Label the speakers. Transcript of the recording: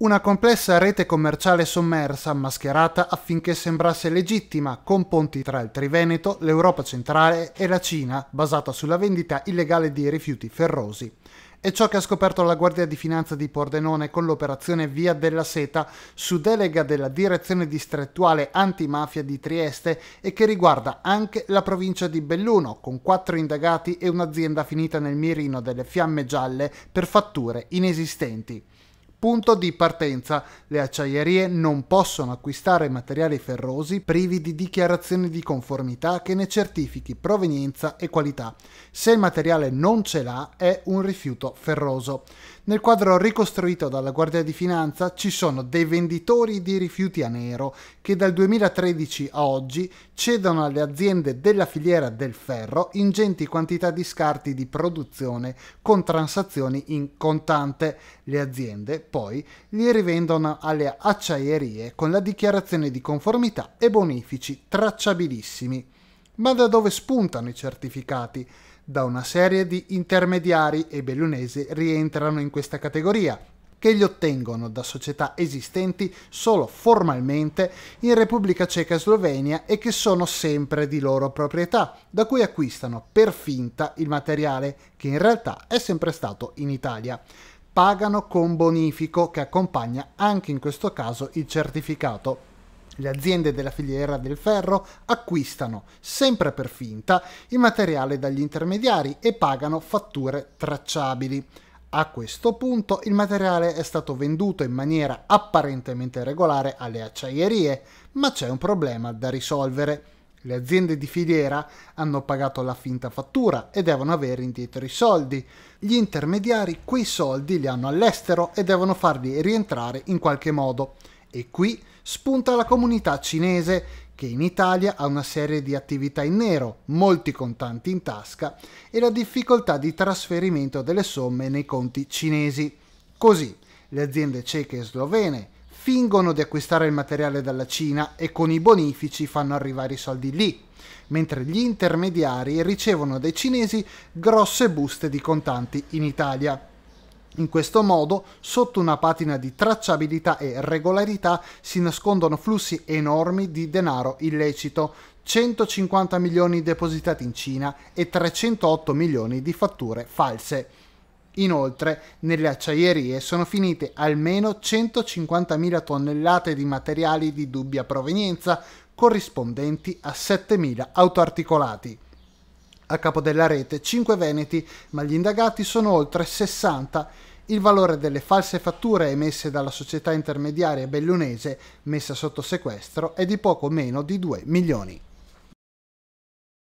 Speaker 1: Una complessa rete commerciale sommersa, mascherata affinché sembrasse legittima, con ponti tra il Triveneto, l'Europa centrale e la Cina, basata sulla vendita illegale di rifiuti ferrosi. È ciò che ha scoperto la Guardia di Finanza di Pordenone con l'operazione Via della Seta su delega della Direzione Distrettuale Antimafia di Trieste e che riguarda anche la provincia di Belluno, con quattro indagati e un'azienda finita nel mirino delle fiamme gialle per fatture inesistenti. Punto di partenza. Le acciaierie non possono acquistare materiali ferrosi privi di dichiarazione di conformità che ne certifichi provenienza e qualità. Se il materiale non ce l'ha, è un rifiuto ferroso. Nel quadro ricostruito dalla Guardia di Finanza ci sono dei venditori di rifiuti a nero che dal 2013 a oggi cedono alle aziende della filiera del ferro ingenti quantità di scarti di produzione con transazioni in contante. Le aziende poi li rivendono alle acciaierie con la dichiarazione di conformità e bonifici tracciabilissimi. Ma da dove spuntano i certificati? da una serie di intermediari e bellunese rientrano in questa categoria, che li ottengono da società esistenti solo formalmente in Repubblica Ceca e Slovenia e che sono sempre di loro proprietà, da cui acquistano per finta il materiale che in realtà è sempre stato in Italia. Pagano con bonifico che accompagna anche in questo caso il certificato le aziende della filiera del ferro acquistano, sempre per finta, il materiale dagli intermediari e pagano fatture tracciabili. A questo punto il materiale è stato venduto in maniera apparentemente regolare alle acciaierie, ma c'è un problema da risolvere. Le aziende di filiera hanno pagato la finta fattura e devono avere indietro i soldi. Gli intermediari quei soldi li hanno all'estero e devono farli rientrare in qualche modo. E qui spunta la comunità cinese che in Italia ha una serie di attività in nero, molti contanti in tasca e la difficoltà di trasferimento delle somme nei conti cinesi. Così le aziende ceche e slovene fingono di acquistare il materiale dalla Cina e con i bonifici fanno arrivare i soldi lì, mentre gli intermediari ricevono dai cinesi grosse buste di contanti in Italia. In questo modo, sotto una patina di tracciabilità e regolarità, si nascondono flussi enormi di denaro illecito, 150 milioni depositati in Cina e 308 milioni di fatture false. Inoltre, nelle acciaierie sono finite almeno 150.000 tonnellate di materiali di dubbia provenienza, corrispondenti a 7.000 autoarticolati. A capo della rete 5 veneti, ma gli indagati sono oltre 60. Il valore delle false fatture emesse dalla società intermediaria bellunese, messa sotto sequestro, è di poco meno di 2 milioni.